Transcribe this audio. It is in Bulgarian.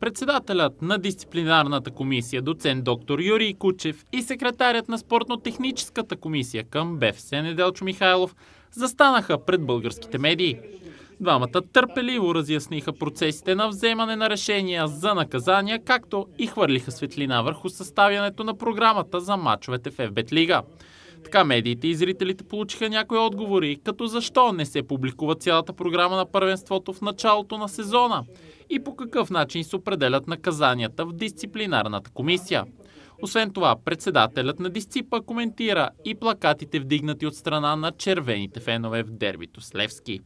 Председателят на дисциплинарната комисия доцент доктор Юрий Кучев и секретарят на спортно-техническата комисия към БФС Неделчо Михайлов застанаха пред българските медии. Двамата търпеливо разясниха процесите на вземане на решения за наказания, както и хвърлиха светлина върху съставянето на програмата за мачовете в ФБТ Лига. Така медиите и зрителите получиха някои отговори, като защо не се публикува цялата програма на първенството в началото на сезона и по какъв начин се определят наказанията в дисциплинарната комисия. Освен това, председателят на Дисципа коментира и плакатите вдигнати от страна на червените фенове в дербито с Левски.